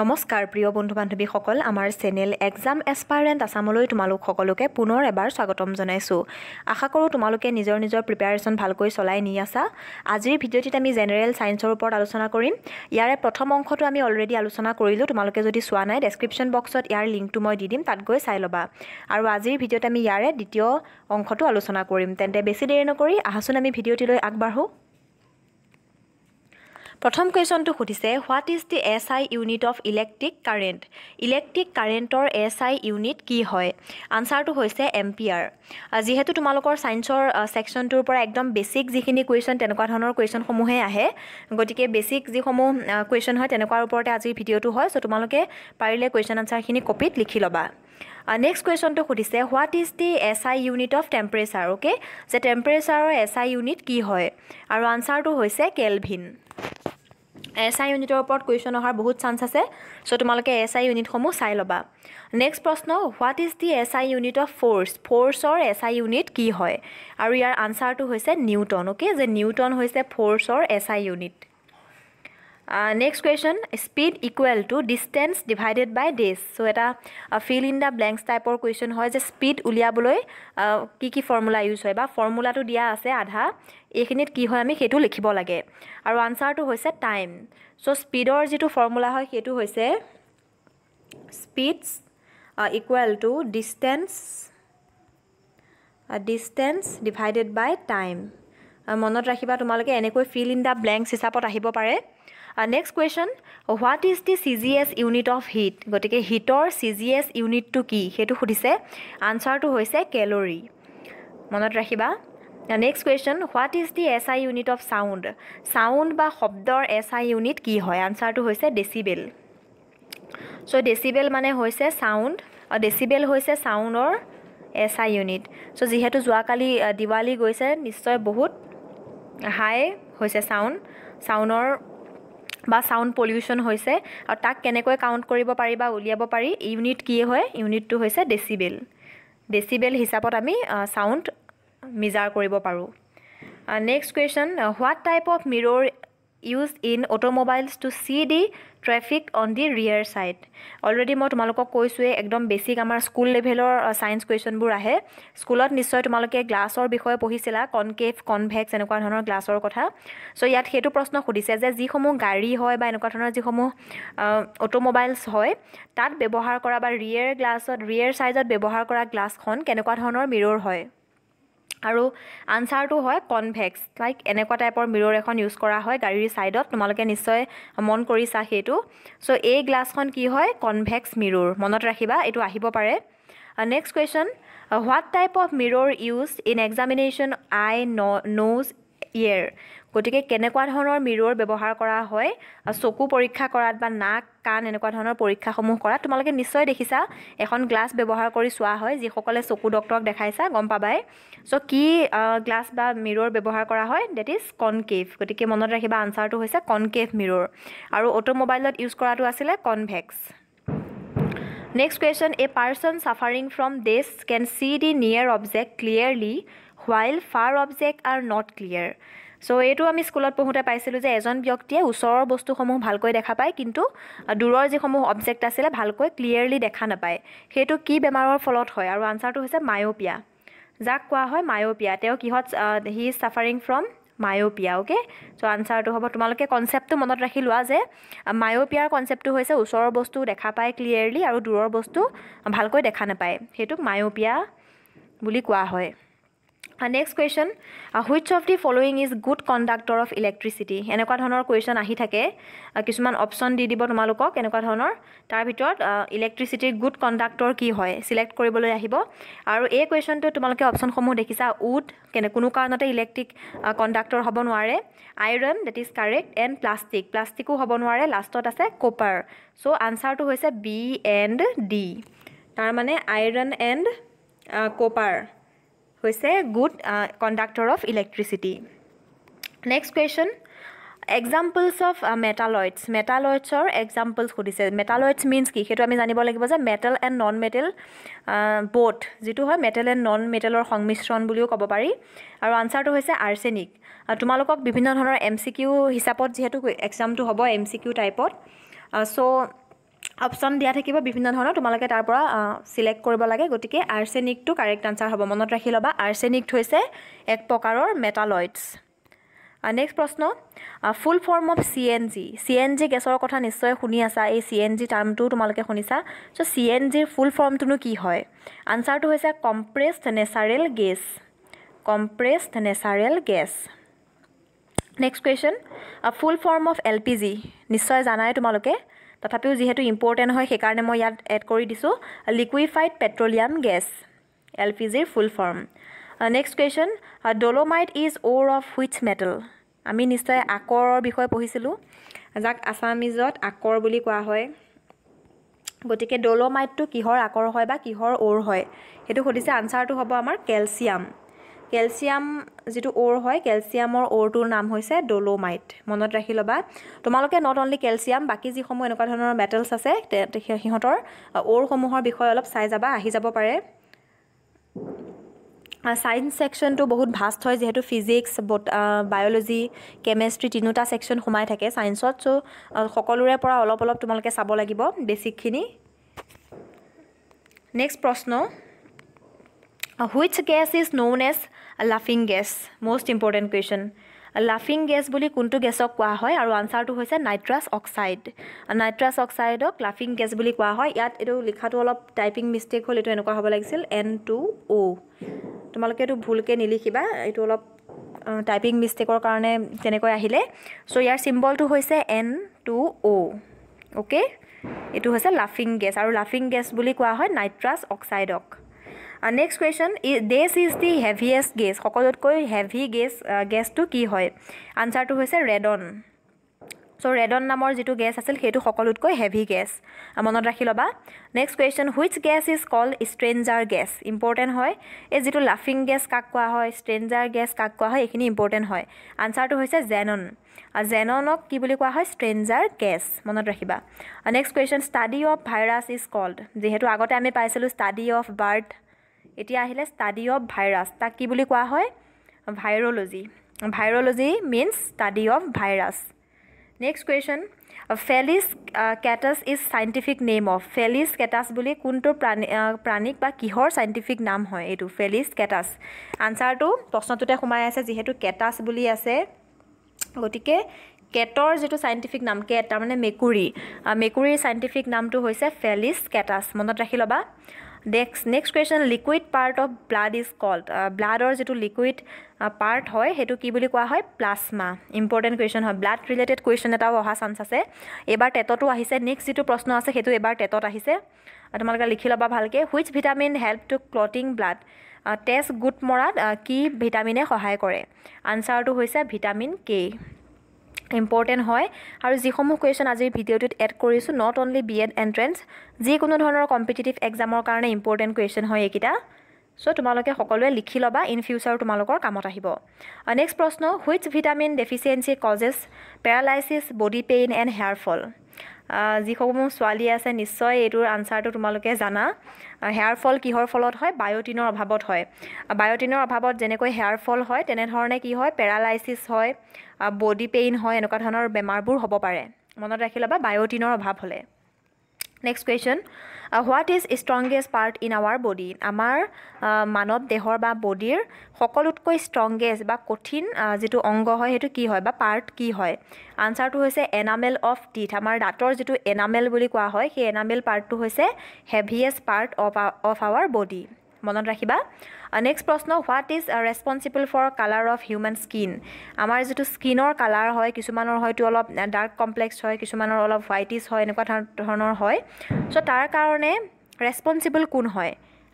নমস্কাৰ প্ৰিয় বন্ধু বান্ধৱীসকল আমাৰ চেনেল এক্সাম এছপাৰেণ্ট আছামলৈ তোমালোক সকলোকে পুনৰ এবাৰ স্বাগতম জনাইছোঁ আশা কৰোঁ তোমালোকে নিজৰ নিজৰ প্ৰিপেয়াৰেশ্যন ভালকৈ চলাই নি আছা আজিৰ ভিডিঅ'টিত আমি জেনেৰেল ছায়েন্সৰ ওপৰত আলোচনা কৰিম ইয়াৰে প্ৰথম অংশটো আমি অলৰেডি আলোচনা কৰিলোঁ তোমালোকে যদি চোৱা নাই ডেছক্ৰিপশ্যন বক্সত ইয়াৰ লিংকটো মই দি দিম তাত গৈ চাই ল'বা আৰু আজিৰ ভিডিঅ'ত আমি ইয়াৰে দ্বিতীয় অংশটো আলোচনা কৰিম তেন্তে বেছি দেৰি নকৰি আহাচোন আমি ভিডিঅ'টিলৈ আগবাঢ়োঁ প্ৰথম কুৱেশ্যনটো সুধিছে what is the S I unit of electric current electric কাৰেণ্টৰ এছ আই ইউনিট কি হয় আনচাৰটো হৈছে এম্পিয়াৰ যিহেতু তোমালোকৰ ছায়েন্সৰ ছেকশ্যনটোৰ পৰা একদম বেছিক যিখিনি কুৱেশ্যন তেনেকুৱা ধৰণৰ কুৱেশ্যনসমূহে আহে গতিকে বেছিক যিসমূহ কুৱেশ্যন হয় তেনেকুৱাৰ ওপৰতে আজি ভিডিঅ'টো হয় চ' তোমালোকে পাৰিলে কুৱেশ্যন আনচাৰখিনি কপিত লিখি ল'বা নেক্সট কুৱেশ্যনটো সুধিছে what is the S I unit of temperature okay যে টেম্পাৰেচাৰৰ এছ আই ইউনিট কি হয় আৰু আনচাৰটো হৈছে কেলভিন এছ আই ইউনিটৰ ওপৰত কুৱেশ্যন অহাৰ বহুত চান্স আছে চ' তোমালোকে এছ আই ইউনিটসমূহ চাই ল'বা নেক্সট প্ৰশ্ন what is the S I unit of force ফ'ৰ্চৰ এছ আই ইউনিট কি হয় আৰু ইয়াৰ আনচাৰটো হৈছে নিউটন অ'কে যে নিউটন হৈছে ফ'ৰ্চৰ S I unit next question speed equal to distance divided by days so' এটা ফিল ইন দ্য ব্লেংকছ টাইপৰ কুৱেশ্যন হয় যে স্পীড উলিয়াবলৈ কি কি ফৰ্মুলা ইউজ হয় বা ফৰ্মুলাটো দিয়া আছে আধা এইখিনিত কি হয় আমি সেইটো লিখিব লাগে আৰু আনচাৰটো হৈছে টাইম চ' স্পীডৰ যিটো ফৰ্মুলা হয় সেইটো হৈছে speeds equal to distance distance divided by time মনত ৰাখিবা তোমালোকে এনেকৈ ফিল ইন দ্য ব্লেংকছ হিচাপত আহিব পাৰে next question what is the C G S unit of heat গতিকে হিটৰ চি জি এছ ইউনিটটো কি সেইটো সুধিছে আনচাৰটো হৈছে কেলৰি মনত ৰাখিবা next question what is the S I unit of sound sound বা শব্দৰ এছ আই ইউনিট কি হয় আনচাৰটো হৈছে ডেচিবেল চ' ডেচিবেল মানে হৈছে চাউণ্ড ডেচিবেল হৈছে চাউণ্ডৰ এছ আই ইউনিট চ' যিহেতু যোৱাকালি দিৱালী গৈছে নিশ্চয় বহুত হাই হৈছে চাউণ্ড চাউণ্ডৰ বা ছাউণ্ড পলিউশ্যন হৈছে আৰু তাক কেনেকৈ কাউণ্ট কৰিব পাৰি বা উলিয়াব পাৰি ইউনিট কি হয় ইউনিটটো হৈছে ডেচিবেল ডেচিবেল হিচাপত আমি ছাউণ্ড মিজাৰ কৰিব পাৰোঁ next question what type of mirror use in automobiles to see the traffic on the rear side already মই তোমালোকক কৈছোৱেই একদম বেছিক আমাৰ স্কুল লেভেলৰ ছায়েন্স কুৱেশ্যনবোৰ আহে স্কুলত নিশ্চয় তোমালোকে গ্লাছৰ বিষয়ে পঢ়িছিলা কনকেভ কনভেক্স এনেকুৱা ধৰণৰ গ্লাছৰ কথা চ' ইয়াত সেইটো প্ৰশ্ন সুধিছে যে যিসমূহ গাড়ী হয় বা এনেকুৱা ধৰণৰ যিসমূহ অট'মোবাইলছ হয় তাত ব্যৱহাৰ কৰা বা ৰিয়েৰ গ্লাছত ৰিয়েৰ ছাইজত ব্যৱহাৰ কৰা গ্লাছখন কেনেকুৱা ধৰণৰ মিৰ'ৰ হয় আৰু আনচাৰটো হয় কনভেক্স লাইক এনেকুৱা টাইপৰ মিৰৰ এখন ইউজ কৰা হয় গাড়ীৰ ছাইডত তোমালোকে নিশ্চয় মন কৰিছা সেইটো চ' এই গ্লাছখন কি হয় কনভেক্স মিৰৰ মনত ৰাখিবা এইটো আহিব পাৰে next question what type of mirror use in examination eye ন নোজ ইয়েৰ গতিকে কেনেকুৱা ধৰণৰ মিৰৰ ব্যৱহাৰ কৰা হয় চকু পৰীক্ষা কৰাত বা নাক কাণ এনেকুৱা ধৰণৰ পৰীক্ষাসমূহ কৰাত তোমালোকে নিশ্চয় দেখিছা এখন গ্লাছ ব্যৱহাৰ কৰি চোৱা হয় যিসকলে চকু ডক্টৰক দেখাইছা গম পাবাই চ' কি গ্লাছ বা মিৰৰ ব্যৱহাৰ কৰা হয় ডেট ইজ কনকেভ গতিকে মনত ৰাখিবা আনচাৰটো হৈছে কনকেভ মিৰৰ আৰু অট'মোবাইলত ইউজ কৰাটো আছিলে convex next question a person suffering from this can see the near object clearly while far object are not clear so' এইটো আমি স্কুলত পঢ়োঁতে পাইছিলোঁ যে এজন ব্যক্তিয়ে ওচৰৰ বস্তুসমূহ ভালকৈ দেখা পায় কিন্তু দূৰৰ যিসমূহ অবজেক্ট আছিলে ভালকৈ ক্লিয়াৰলি দেখা নাপায় সেইটো কি বেমাৰৰ ফলত হয় আৰু আনচাৰটো হৈছে মায়'পিয়া যাক কোৱা হয় মায়'পিয়া তেওঁ কিহত he is suffering from myopia okay so' আনচাৰটো হ'ব তোমালোকে কনচেপ্টটো মনত ৰাখি লোৱা যে মায়'পিয়াৰ কনচেপ্টটো হৈছে ওচৰৰ বস্তু দেখা পায় ক্লিয়াৰলি আৰু দূৰৰ বস্তু ভালকৈ দেখা নাপায় সেইটোক মায়'পিয়া বুলি কোৱা হয় next question which of the following is good conductor of electricity এনেকুৱা ধৰণৰ কুৱেশ্যন আহি থাকে কিছুমান অপশ্যন দি দিব তোমালোকক এনেকুৱা ধৰণৰ তাৰ ভিতৰত ইলেক্ট্ৰিচিটিৰ গুড কণ্ডাক্টৰ কি হয় ছিলেক্ট কৰিবলৈ আহিব আৰু এই কুৱেশ্যনটো তোমালোকে অপশ্যনসমূহ দেখিছা উড কেনে কোনো কাৰণতে ইলেক্ট্ৰিক কণ্ডাক্টৰ হ'ব নোৱাৰে iron that is correct and plastic প্লাষ্টিকো হ'ব নোৱাৰে লাষ্টত আছে কপাৰ চ' আনচাৰটো হৈছে বি এণ্ড ডি তাৰমানে আইৰণ এণ্ড কপাৰ হৈছে good conductor of electricity next question examples of metalloids মেটালয়ডছৰ এক্সাম্পলছ সুধিছে মেটালয়ডছ মিনছ কি সেইটো আমি জানিব লাগিব যে metal and non metal both যিটো হয় মেটেল এণ্ড নন মেটেলৰ সংমিশ্ৰণ বুলিও ক'ব পাৰি আৰু আনচাৰটো হৈছে আৰ্চেনিক uh, তোমালোকক বিভিন্ন ধৰণৰ এম চি কিউ হিচাপত যিহেতু এক্সামটো হ'ব এম চি কিউ টাইপত চ' অপশ্যন দিয়া থাকিব বিভিন্ন ধৰণৰ তোমালোকে তাৰ পৰা ছিলেক্ট কৰিব লাগে গতিকে আৰ্চেনিকটো কাৰেক্ট আনচাৰ হ'ব মনত ৰাখি ল'বা আৰ্চেনিক হৈছে এক প্ৰকাৰৰ মেটালয়ডছ নেক্সট প্ৰশ্ন full form of C N G C N G গেছৰ কথা নিশ্চয় শুনি আছা এই চি এন জি টাৰ্মটো তোমালোকে শুনিছা চ' চি এন জিৰ ফুল ফৰ্মটোনো কি হয় আনচাৰটো হৈছে compressed natural gas compressed natural gas next question full form of L P G নিশ্চয় জানাই তোমালোকে তথাপিও যিহেতু ইম্পৰ্টেণ্ট হয় সেইকাৰণে মই ইয়াত এড কৰি দিছোঁ liquefied petroleum gas L P জিৰ full form next question dolomite is ore of which metal আমি নিশ্চয় আকৰৰ বিষয়ে পঢ়িছিলোঁ যাক আছামিজত আকৰ বুলি কোৱা হয় গতিকে ডল'মাইটটো কিহৰ আকৰ হয় বা কিহৰ অ'ৰ হয় সেইটো সুধিছে আনচাৰটো হ'ব আমাৰ কেলছিয়াম কেলছিয়াম যিটো ওৰ হয় কেলছিয়ামৰ ওৰটোৰ নাম হৈছে ড'লোমাইট মনত ৰাখি ল'বা তোমালোকে নট অনলি কেলছিয়াম বাকী যিসমূহ এনেকুৱা ধৰণৰ মেটেলছ আছে সিহঁতৰ ওৰসমূহৰ বিষয়ে অলপ চাই যাবা আহি যাব পাৰে ছায়েন্স ছেকশ্যনটো বহুত ভাষ্ট হয় যিহেতু ফিজিক্স বট বায়'লজি কেমেষ্ট্ৰি তিনিওটা ছেকশ্যন সোমাই থাকে ছায়েন্সত চ' সকলোৰে পৰা অলপ অলপ তোমালোকে চাব লাগিব বেছিকখিনি নেক্সট প্ৰশ্ন which gas is known as লাফিং গেছ মষ্ট ইম্পৰ্টেণ্ট কুৱেশ্যন লাফিং গেছ বুলি কোনটো গেছক কোৱা হয় আৰু আনচাৰটো হৈছে নাইট্ৰাছ অক্সাইড নাইট্ৰাছ অক্সাইডক লাফিং গেছ বুলি কোৱা হয় ইয়াত এইটো লিখাটো অলপ টাইপিং মিষ্টেক হ'ল এইটো এনেকুৱা হ'ব লাগিছিল এন টু অ' তোমালোকে এইটো ভুলকৈ নিলিখিবা এইটো অলপ টাইপিং মিষ্টেকৰ কাৰণে তেনেকৈ আহিলে চ' ইয়াৰ চিম্বলটো হৈছে এন টু অ' অ'কে এইটো হৈছে লাফিং গেছ আৰু লাফিং গেছ বুলি কোৱা হয় নাইট্ৰাছ অক্সাইডক next question this is the heaviest gas সকলোতকৈ হেভি গেছ গেছটো কি হয় আনচাৰটো হৈছে ৰেডন চ' ৰেডন নামৰ যিটো গেছ আছিল সেইটো সকলোতকৈ হেভি গেছ মনত ৰাখি ল'বা next question which gas is called stranger gas important হয় এই যিটো লাফিং গেছ কাক কোৱা হয় ষ্ট্ৰেঞ্জাৰ গেছ কাক কোৱা হয় এইখিনি ইম্পৰ্টেণ্ট হয় আনচাৰটো হৈছে জেনন জেননক কি বুলি কোৱা হয় ষ্ট্ৰেঞ্জাৰ গেছ মনত ৰাখিবা next question study of virus is called যিহেতু আগতে আমি পাইছিলোঁ ষ্টাডি অফ বাৰ্থ এতিয়া আহিলে ষ্টাডি অফ ভাইৰাছ তাক কি বুলি কোৱা হয় virology virology means study of virus next question Felis catus is scientific name of Felis catus বুলি কোনটো প্ৰাণী প্ৰাণীক বা কিহৰ চাইণ্টিফিক নাম হয় এইটো ফেলিছ কেটাছ আনচাৰটো প্ৰশ্নটোতে সোমাই আছে যিহেতু কেটাছ বুলি আছে গতিকে কেটৰ যিটো চাইণ্টিফিক নাম কেট তাৰমানে মেকুৰী মেকুৰীৰ চাইণ্টিফিক নামটো হৈছে ফেলিছ কেটাছ মনত ৰাখি ল'বা next next question liquid part of blood is called ব্লাডৰ যিটো লিকুইড পাৰ্ট uh, হয় সেইটো কি বুলি কোৱা হয় প্লাছমা ইম্পৰ্টেণ্ট কুৱেশ্যন হয় ব্লাড ৰিলেটেড কুৱেশ্যন এটাও অহা চান্স আছে এইবাৰ টেটতো আহিছে নেক্সট যিটো প্ৰশ্ন আছে সেইটো এইবাৰ টেটত আহিছে তোমালোকে লিখি ল'বা ভালকৈ which vitamin help to clotting blood test গোট মৰাত কি ভিটামিনে সহায় কৰে আনচাৰটো হৈছে ভিটামিন কে ইম্পৰ্টেণ্ট হয় আৰু যিসমূহ কুৱেশ্যন আজিৰ ভিডিঅ'টোত এড কৰিছোঁ not only B Ed entrance যিকোনো ধৰণৰ কম্পিটিটিভ এক্সামৰ কাৰণে ইম্পৰ্টেণ্ট কুৱেশ্যন হয় এইকেইটা চ' তোমালোকে সকলোৱে লিখি ল'বা ইন ফিউচাৰ তোমালোকৰ কামত আহিব নেক্সট প্ৰশ্ন which vitamin deficiency causes paralysis body pain and hair fall যিসমূহ ছোৱালী আছে নিশ্চয় এইটোৰ আনচাৰটো তোমালোকে জানা হেয়াৰ ফল কিহৰ ফলত হয় বায়'টিনৰ অভাৱত হয় বায়'টিনৰ অভাৱত যেনেকৈ হেয়াৰ ফল হয় তেনেধৰণে কি হয় পেৰালাইচিছ হয় বডি পেইন হয় এনেকুৱা ধৰণৰ বেমাৰবোৰ হ'ব পাৰে মনত ৰাখি ল'বা বায়'টিনৰ অভাৱ হ'লে next question what is strongest part in our body আমাৰ uh, মানৱ দেহৰ বা বডিৰ সকলোতকৈ ষ্ট্ৰংগেষ্ট বা কঠিন uh, যিটো অংগ হয় সেইটো কি হয় বা পাৰ্ট কি হয় আনচাৰটো হৈছে এনামেল অফ টিথ আমাৰ দাঁতৰ যিটো এনামেল বুলি কোৱা হয় সেই এনামেল পাৰ্টটো হৈছে heaviest part of of our body মনত ৰাখিবা নেক্সট প্ৰশ্ন what is responsible for colour of human skin আমাৰ যিটো স্কিনৰ কালাৰ হয় কিছুমানৰ হয়তো অলপ ডাৰ্ক কমপ্লেক্স হয় কিছুমানৰ অলপ হোৱাইটিজ হয় এনেকুৱা ধৰণৰ হয় চ' তাৰ কাৰণে ৰেছপনচিবল কোন হয়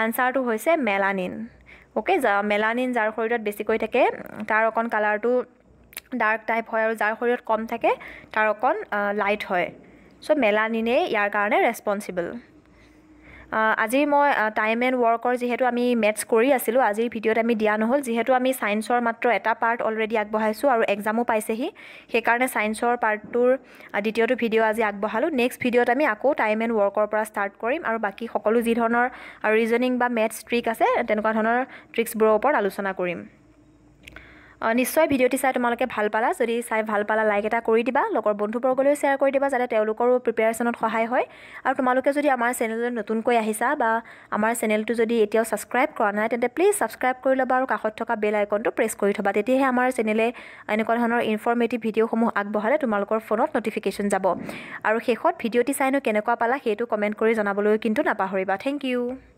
আনচাৰটো হৈছে মেলানিন অ'কে যা মেলানিন যাৰ শৰীৰত বেছিকৈ থাকে তাৰ অকণ কালাৰটো ডাৰ্ক টাইপ হয় আৰু যাৰ শৰীৰত কম থাকে তাৰ অকণ লাইট হয় চ' মেলানিনেই ইয়াৰ কাৰণে ৰেছপনচিবল আজি মই টাইম এণ্ড ৱৰ্কৰ যিহেতু আমি মেথছ কৰি আছিলোঁ আজিৰ ভিডিঅ'ত আমি দিয়া নহ'ল যিহেতু আমি ছায়েন্সৰ মাত্ৰ এটা পাৰ্ট অলৰেডি আগবঢ়াইছোঁ আৰু এক্সামো পাইছেহি সেইকাৰণে ছায়েন্সৰ পাৰ্টটোৰ দ্বিতীয়টো ভিডিঅ' আজি আগবঢ়ালোঁ নেক্সট ভিডিঅ'ত আমি আকৌ টাইম এণ্ড ৱৰ্কৰ পৰা ষ্টাৰ্ট কৰিম আৰু বাকী সকলো যি ধৰণৰ ৰিজনিং বা মেথছ ট্ৰিক আছে তেনেকুৱা ধৰণৰ ট্ৰিক্সবোৰৰ ওপৰত আলোচনা কৰিম নিশ্চয় ভিডিঅ'টি চাই তোমালোকে ভাল পালা যদি চাই ভাল পালা লাইক এটা কৰি দিবা লগৰ বন্ধুবৰ্গলৈও শ্বেয়াৰ কৰি দিবা যাতে তেওঁলোকৰো প্ৰিপেয়াৰেশ্যনত সহায় হয় আৰু তোমালোকে যদি আমাৰ চেনেললৈ নতুনকৈ আহিছা বা আমাৰ চেনেলটো যদি এতিয়াও ছাবস্ক্ৰাইব কৰা নাই তেন্তে প্লিজ ছাবস্ক্ৰাইব কৰি ল'বা আৰু কাষত থকা বেল আইকনটো প্ৰেছ কৰি থ'বা তেতিয়াহে আমাৰ চেনেলে এনেকুৱা ধৰণৰ ইনফৰ্মেটিভ ভিডিঅ'সমূহ আগবঢ়ালে তোমালোকৰ ফোনত নটিফিকেশ্যন যাব আৰু শেষত ভিডিঅ'টি চাইনো কেনেকুৱা পালা সেইটো কমেণ্ট কৰি জনাবলৈ কিন্তু নাপাহৰিবা থেংক ইউ